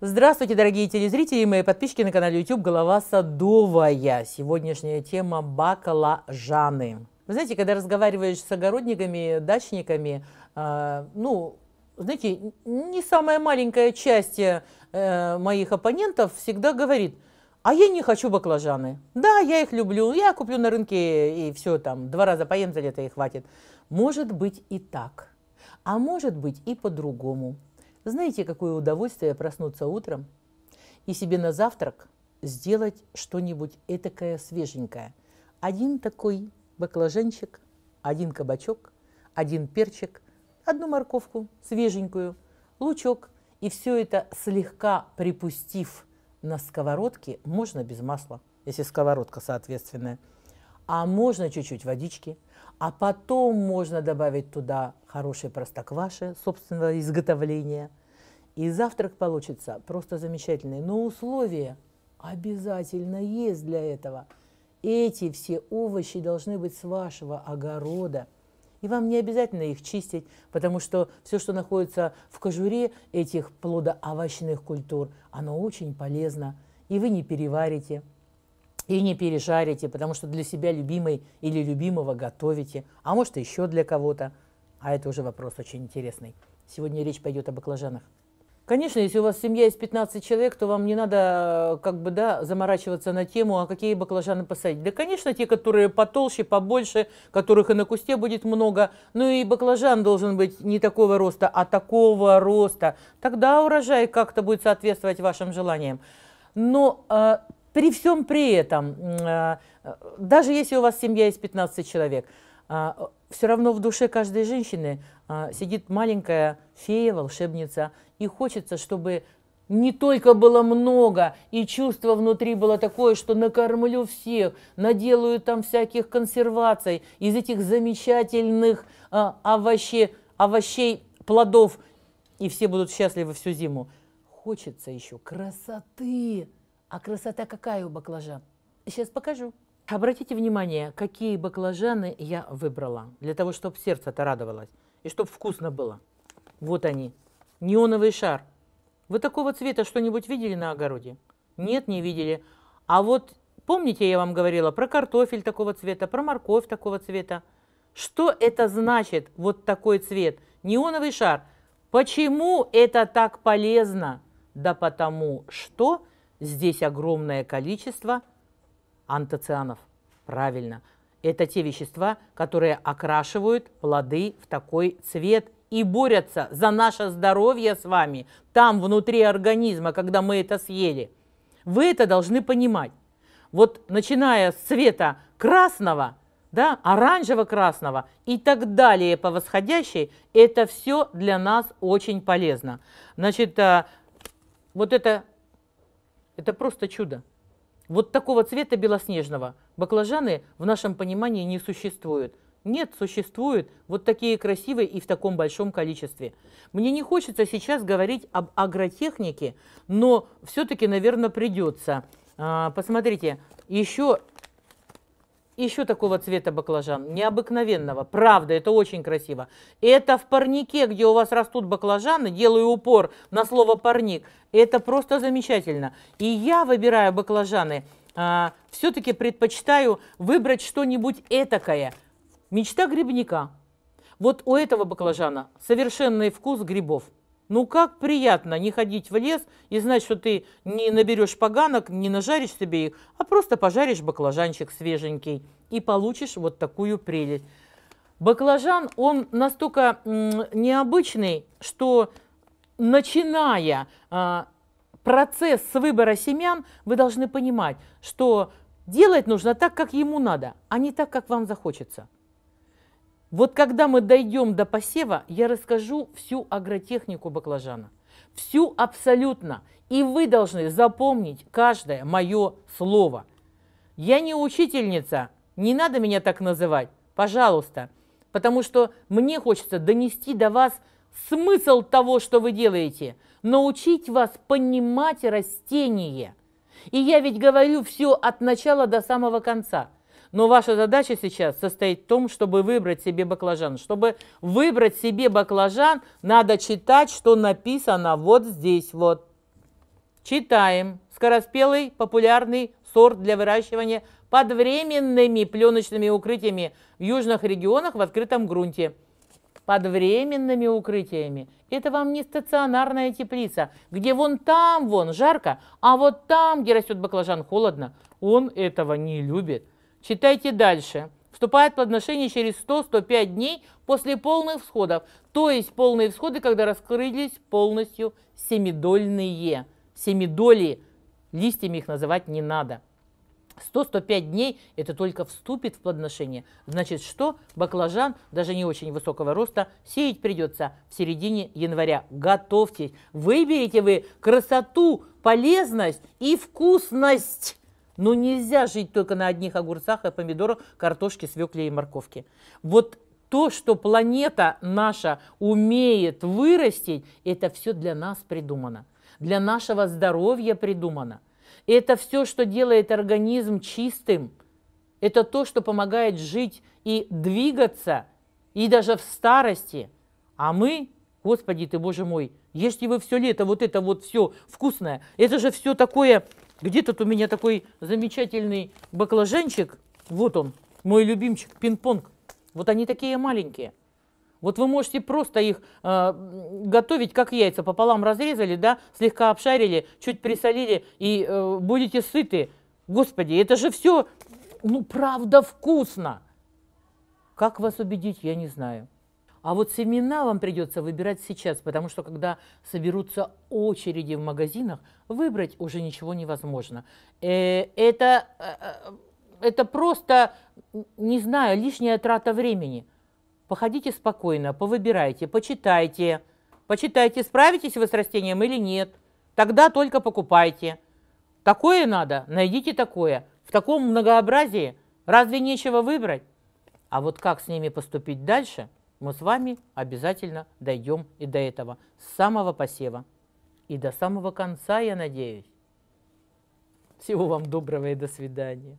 Здравствуйте, дорогие телезрители и мои подписчики на канале YouTube «Голова садовая». Сегодняшняя тема – баклажаны. Вы знаете, когда разговариваешь с огородниками, дачниками, э, ну, знаете, не самая маленькая часть э, моих оппонентов всегда говорит – а я не хочу баклажаны. Да, я их люблю, я куплю на рынке и все там, два раза поем за лето и хватит. Может быть и так, а может быть и по-другому. Знаете, какое удовольствие проснуться утром и себе на завтрак сделать что-нибудь этакое свеженькое. Один такой баклажанчик, один кабачок, один перчик, одну морковку свеженькую, лучок. И все это слегка припустив на сковородке, можно без масла, если сковородка соответственная. А можно чуть-чуть водички, а потом можно добавить туда хорошие простокваши собственного изготовления – и завтрак получится просто замечательный. Но условия обязательно есть для этого. Эти все овощи должны быть с вашего огорода. И вам не обязательно их чистить, потому что все, что находится в кожуре этих плодоовощных культур, оно очень полезно. И вы не переварите, и не пережарите, потому что для себя любимой или любимого готовите, а может еще для кого-то. А это уже вопрос очень интересный. Сегодня речь пойдет о баклажанах. Конечно, если у вас семья из 15 человек, то вам не надо э, как бы, да, заморачиваться на тему, а какие баклажаны посадить. Да, конечно, те, которые потолще, побольше, которых и на кусте будет много. Ну и баклажан должен быть не такого роста, а такого роста. Тогда урожай как-то будет соответствовать вашим желаниям. Но э, при всем при этом, э, э, даже если у вас семья из 15 человек, э, все равно в душе каждой женщины э, сидит маленькая фея, волшебница – и хочется, чтобы не только было много, и чувство внутри было такое, что накормлю всех, наделаю там всяких консерваций из этих замечательных а, овощей, овощей, плодов, и все будут счастливы всю зиму. Хочется еще красоты. А красота какая у баклажан? Сейчас покажу. Обратите внимание, какие баклажаны я выбрала, для того, чтобы сердце-то радовалось, и чтобы вкусно было. Вот они, Неоновый шар. Вы такого цвета что-нибудь видели на огороде? Нет, не видели. А вот помните, я вам говорила про картофель такого цвета, про морковь такого цвета. Что это значит, вот такой цвет? Неоновый шар. Почему это так полезно? Да потому что здесь огромное количество антоцианов. Правильно. Это те вещества, которые окрашивают плоды в такой цвет и борются за наше здоровье с вами, там, внутри организма, когда мы это съели. Вы это должны понимать. Вот начиная с цвета красного, да, оранжево-красного и так далее по восходящей, это все для нас очень полезно. Значит, э, вот это, это просто чудо. Вот такого цвета белоснежного баклажаны в нашем понимании не существует. Нет, существуют вот такие красивые и в таком большом количестве. Мне не хочется сейчас говорить об агротехнике, но все-таки, наверное, придется. А, посмотрите, еще, еще такого цвета баклажан, необыкновенного. Правда, это очень красиво. Это в парнике, где у вас растут баклажаны, делаю упор на слово парник. Это просто замечательно. И я выбираю баклажаны, а, все-таки предпочитаю выбрать что-нибудь этакое – Мечта грибника. Вот у этого баклажана совершенный вкус грибов. Ну как приятно не ходить в лес и знать, что ты не наберешь поганок, не нажаришь себе их, а просто пожаришь баклажанчик свеженький и получишь вот такую прелесть. Баклажан, он настолько необычный, что начиная а, процесс с выбора семян, вы должны понимать, что делать нужно так, как ему надо, а не так, как вам захочется. Вот когда мы дойдем до посева, я расскажу всю агротехнику баклажана. Всю абсолютно. И вы должны запомнить каждое мое слово. Я не учительница, не надо меня так называть, пожалуйста. Потому что мне хочется донести до вас смысл того, что вы делаете. Научить вас понимать растение. И я ведь говорю все от начала до самого конца – но ваша задача сейчас состоит в том, чтобы выбрать себе баклажан. Чтобы выбрать себе баклажан, надо читать, что написано вот здесь вот. Читаем. Скороспелый популярный сорт для выращивания под временными пленочными укрытиями в южных регионах в открытом грунте. Под временными укрытиями. Это вам не стационарная теплица, где вон там, вон жарко, а вот там, где растет баклажан, холодно. Он этого не любит. Читайте дальше. Вступает в плодоношение через 100-105 дней после полных всходов. То есть полные всходы, когда раскрылись полностью семидольные. Семидоли. Листьями их называть не надо. 100-105 дней – это только вступит в плодоношение. Значит, что баклажан, даже не очень высокого роста, сеять придется в середине января. Готовьтесь. Выберите вы красоту, полезность и вкусность но ну, нельзя жить только на одних огурцах и помидорах, картошке, свекле и морковке. Вот то, что планета наша умеет вырастить, это все для нас придумано. Для нашего здоровья придумано. Это все, что делает организм чистым. Это то, что помогает жить и двигаться, и даже в старости. А мы, Господи ты, Боже мой, ешьте вы все лето вот это вот все вкусное. Это же все такое где тут у меня такой замечательный баклажанчик. Вот он, мой любимчик, пинг-понг. Вот они такие маленькие. Вот вы можете просто их э, готовить, как яйца, пополам разрезали, да, слегка обшарили, чуть присолили, и э, будете сыты. Господи, это же все, ну, правда вкусно. Как вас убедить, я не знаю. А вот семена вам придется выбирать сейчас, потому что когда соберутся очереди в магазинах, выбрать уже ничего невозможно. Э, это, э, это просто, не знаю, лишняя трата времени. Походите спокойно, повыбирайте, почитайте. Почитайте, справитесь вы с растением или нет. Тогда только покупайте. Такое надо, найдите такое. В таком многообразии разве нечего выбрать? А вот как с ними поступить дальше – мы с вами обязательно дойдем и до этого, с самого посева и до самого конца, я надеюсь. Всего вам доброго и до свидания.